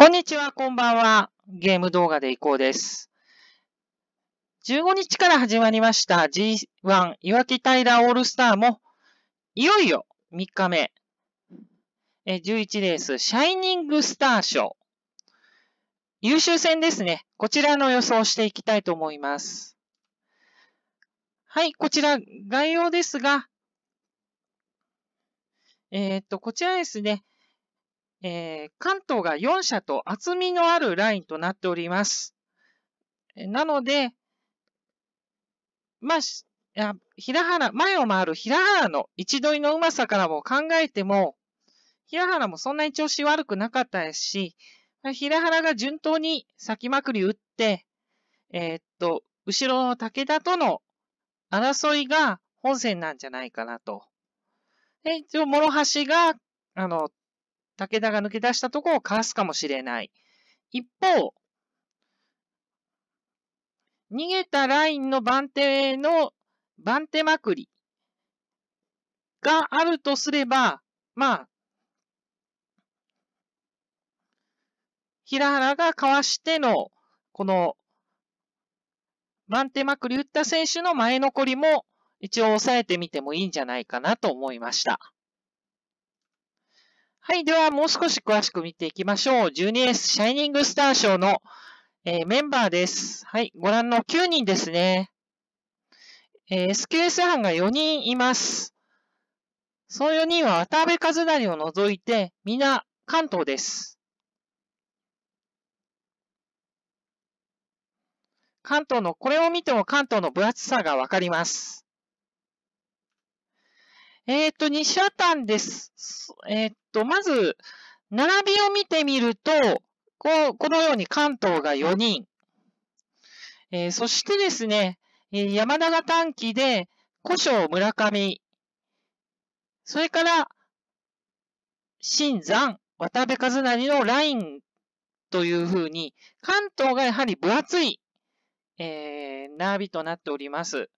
こんにちは、こんばんは。ゲーム動画でいこうです。15日から始まりました G1 岩木平オールスターも、いよいよ3日目、11レース、シャイニングスター賞。優秀戦ですね。こちらの予想していきたいと思います。はい、こちら概要ですが、えー、っと、こちらですね、えー、関東が4社と厚みのあるラインとなっております。なので、まあ、や平原、前を回る平原の位置取りのうまさからも考えても、平原もそんなに調子悪くなかったですし、平原が順当に先まくり打って、えー、っと、後ろの武田との争いが本戦なんじゃないかなと。で、一応、諸橋が、あの、武田が抜け出したとこをかわすかもしれない。一方、逃げたラインの番手の番手まくりがあるとすれば、まあ、平原がかわしての、この、番手まくり打った選手の前残りも一応抑えてみてもいいんじゃないかなと思いました。はい、ではもう少し詳しく見ていきましょう。12S シャイニングスター賞の、えー、メンバーです。はい、ご覧の9人ですね。えー、SQS 班が4人います。その4人は渡辺和成を除いて、皆関東です。関東の、これを見ても関東の分厚さがわかります。えっ、ー、と、2社単です。えっ、ー、と、まず、並びを見てみると、ここのように関東が4人。えー、そしてですね、え山田が短期で、古生村上。それから、新山、渡辺和成のラインというふうに、関東がやはり分厚い、えー、並びとなっております。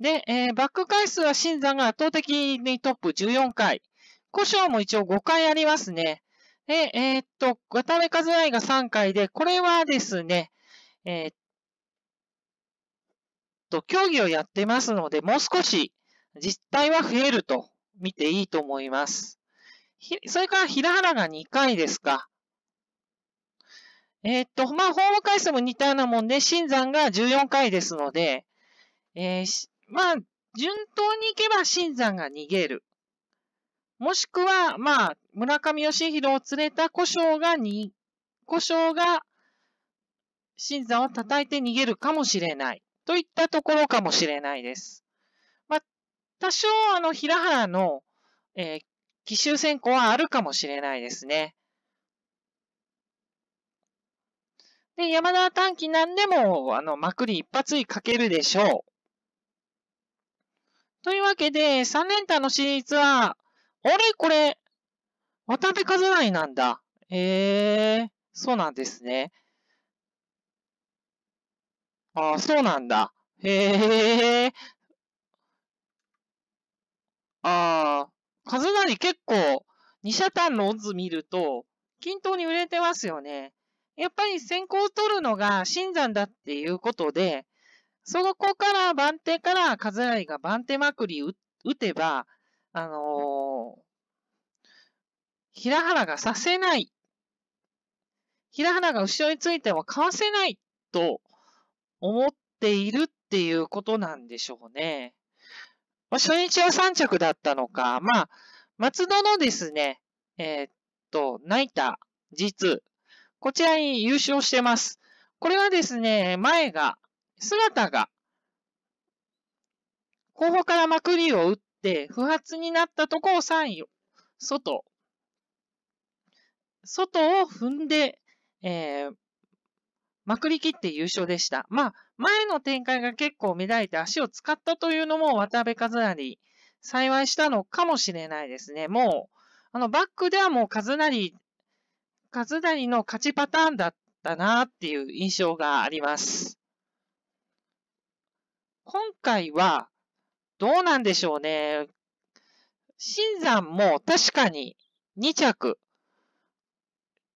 で、えー、バック回数は新山が圧倒的にトップ14回。故障も一応5回ありますね。で、えー、っと、渡辺和愛が3回で、これはですね、えー、っと、競技をやってますので、もう少し実態は増えると見ていいと思います。それから平原が2回ですか。えー、っと、まあ、ホーム回数も似たようなもんで、新山が14回ですので、えー、まあ、順当にいけば新山が逃げる。もしくは、まあ、村上義弘を連れた古生がに、古生が新山を叩いて逃げるかもしれない。といったところかもしれないです。まあ、多少、あの、平原の、えー、奇襲選考はあるかもしれないですね。で、山田短期なんでも、あの、まくり一発にかけるでしょう。というわけで、3連単のシリーズは、あれこれ、渡辺和成なんだ。ええー、そうなんですね。ああ、そうなんだ。へえ。ああ、和成結構、二社単のオッズ見ると、均等に売れてますよね。やっぱり先行取るのが新山だっていうことで、そこから番手からカズラリが番手まくり打てば、あのー、平原がさせない。平原が後ろについてはかわせないと思っているっていうことなんでしょうね。まあ、初日は3着だったのか、まあ、松戸のですね、えー、っと、ナイター、こちらに優勝してます。これはですね、前が姿が、後方からまくりを打って、不発になったとこをサインを、外、外を踏んで、えー、まくりきって優勝でした。まあ、前の展開が結構乱れて足を使ったというのも渡辺和成、幸いしたのかもしれないですね。もう、あの、バックではもう和成、和成の勝ちパターンだったなっていう印象があります。今回は、どうなんでしょうね。新山も確かに2着、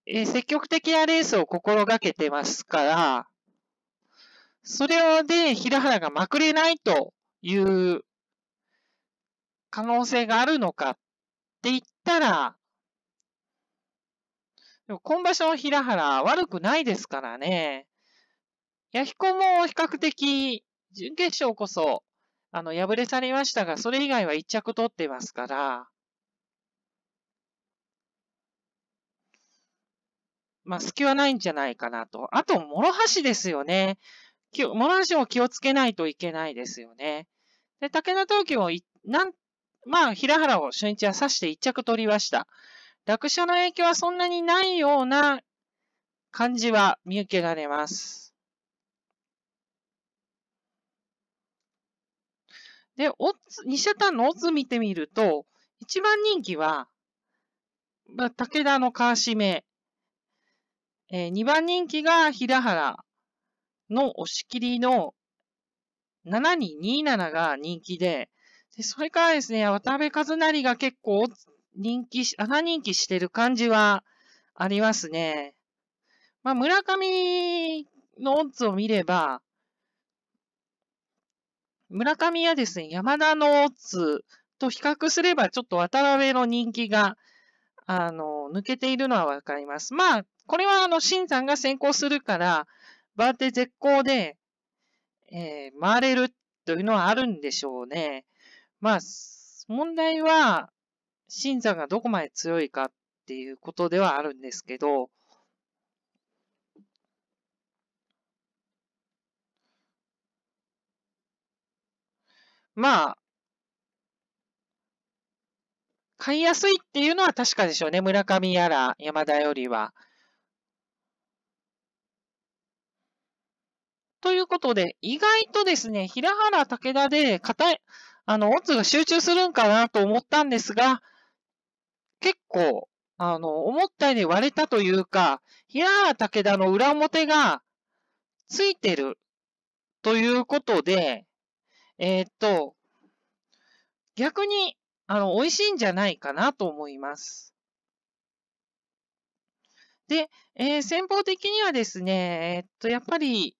えー、積極的なレースを心がけてますから、それをで平原がまくれないという可能性があるのかって言ったら、でも今場所の平原悪くないですからね。弥彦も比較的準決勝こそ、あの、敗れされましたが、それ以外は一着取ってますから、まあ、隙はないんじゃないかなと。あと、諸橋ですよね。諸橋も気をつけないといけないですよね。で、武田東京も、なん、まあ、平原を初日は指して一着取りました。落車の影響はそんなにないような感じは見受けられます。で、オッズ、2社単のオッズ見てみると、一番人気は、まあ、武田の川しめ。えー、2番人気が平原の押し切りの7227が人気で、で、それからですね、渡辺和成が結構人気し、穴人気してる感じはありますね。まあ、村上のオッズを見れば、村上やですね、山田のオッズと比較すれば、ちょっと渡辺の人気が、あの、抜けているのはわかります。まあ、これはあの、新さんが先行するから、バーテ絶好で、えー、回れるというのはあるんでしょうね。まあ、問題は、新さんがどこまで強いかっていうことではあるんですけど、まあ、買いやすいっていうのは確かでしょうね。村上やら山田よりは。ということで、意外とですね、平原武田で硬い、あの、オッズが集中するんかなと思ったんですが、結構、あの、思ったより割れたというか、平原武田の裏表がついてるということで、えー、っと、逆に、あの、美味しいんじゃないかなと思います。で、えー、先方的にはですね、えっと、やっぱり、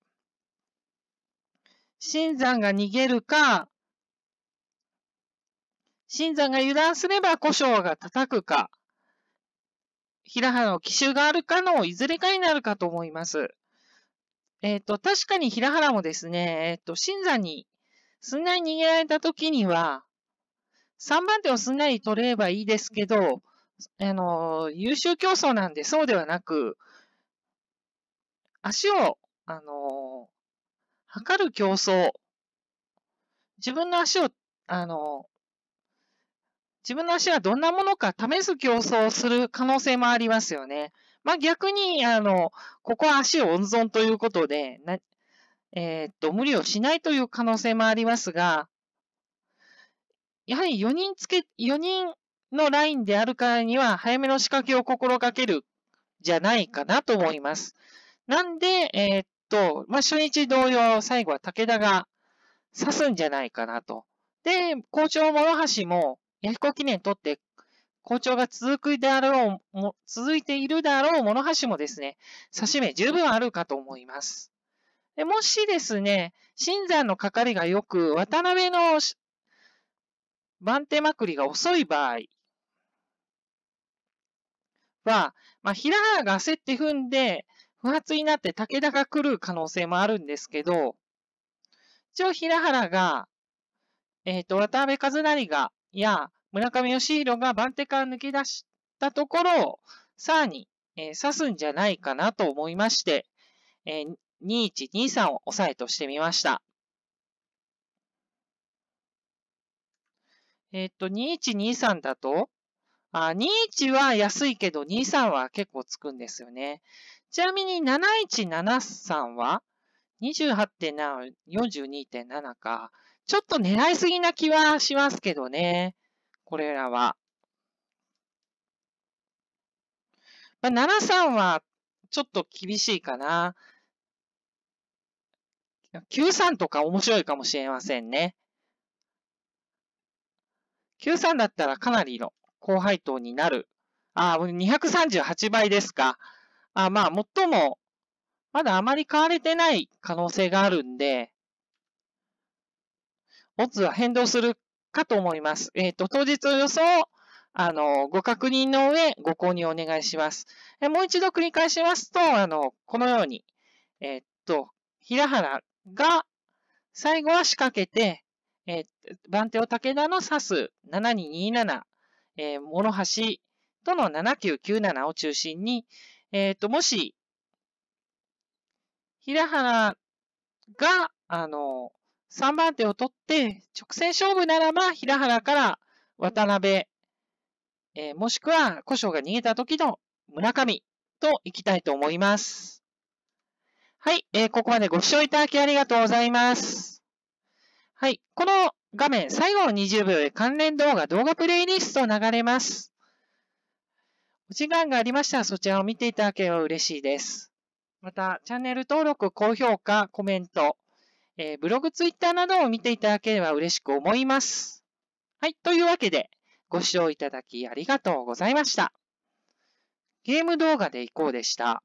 新山が逃げるか、新山が油断すれば胡椒が叩くか、平原の奇襲があるかのいずれかになるかと思います。えっ、ー、と、確かに平原もですね、えっ、ー、と、新山にすんなり逃げられた時には、3番手をすんなり取れればいいですけど、あの、優秀競争なんでそうではなく、足を、あの、測る競争、自分の足を、あの、自分の足はどんなものか試す競争をする可能性もありますよね。まあ逆に、あの、ここは足を温存ということで、なえー、っと、無理をしないという可能性もありますが、やはり4人つけ、4人のラインであるからには、早めの仕掛けを心がける、じゃないかなと思います。なんで、えー、っと、まあ、初日同様、最後は武田が刺すんじゃないかなと。で、校長諸橋も、弥彦記念取って、校長が続くであろう、続いているであろう諸橋もですね、指し目十分あるかと思います。でもしですね、新山の係がよく渡辺の番手まくりが遅い場合は、まあ、平原が焦って踏んで、不発になって武田が来る可能性もあるんですけど、一応平原が、えっ、ー、と、渡辺和成が、や、村上義弘が番手から抜け出したところを、さらに、えー、刺すんじゃないかなと思いまして、えー、2123を押さえとしてみました。えっと、2123だと、あ、21は安いけど、23は結構つくんですよね。ちなみに7173は、28.7、42.7か。ちょっと狙いすぎな気はしますけどね。これらは。まあ、73はちょっと厳しいかな。93とか面白いかもしれませんね。93だったらかなりの高配当になる。あ、238倍ですか。あ、まあ、最も、まだあまり買われてない可能性があるんで、オッズは変動するかと思います。えっ、ー、と、当日の予想、あの、ご確認の上、ご購入お願いします。えもう一度繰り返しますと、あの、このように、えっ、ー、と、平原が、最後は仕掛けて、えー、番手を武田の指す7227、えー、諸橋との7997を中心に、えっ、ー、と、もし、平原が、あの、3番手を取って、直線勝負ならば、平原から渡辺、えー、もしくは、古生が逃げた時の村上と行きたいと思います。はい、えー、ここまでご視聴いただきありがとうございます。はい、この画面、最後の20秒で関連動画、動画プレイリスト流れます。お時間がありましたらそちらを見ていただければ嬉しいです。また、チャンネル登録、高評価、コメント、えー、ブログ、ツイッターなどを見ていただければ嬉しく思います。はい、というわけで、ご視聴いただきありがとうございました。ゲーム動画でいこうでした。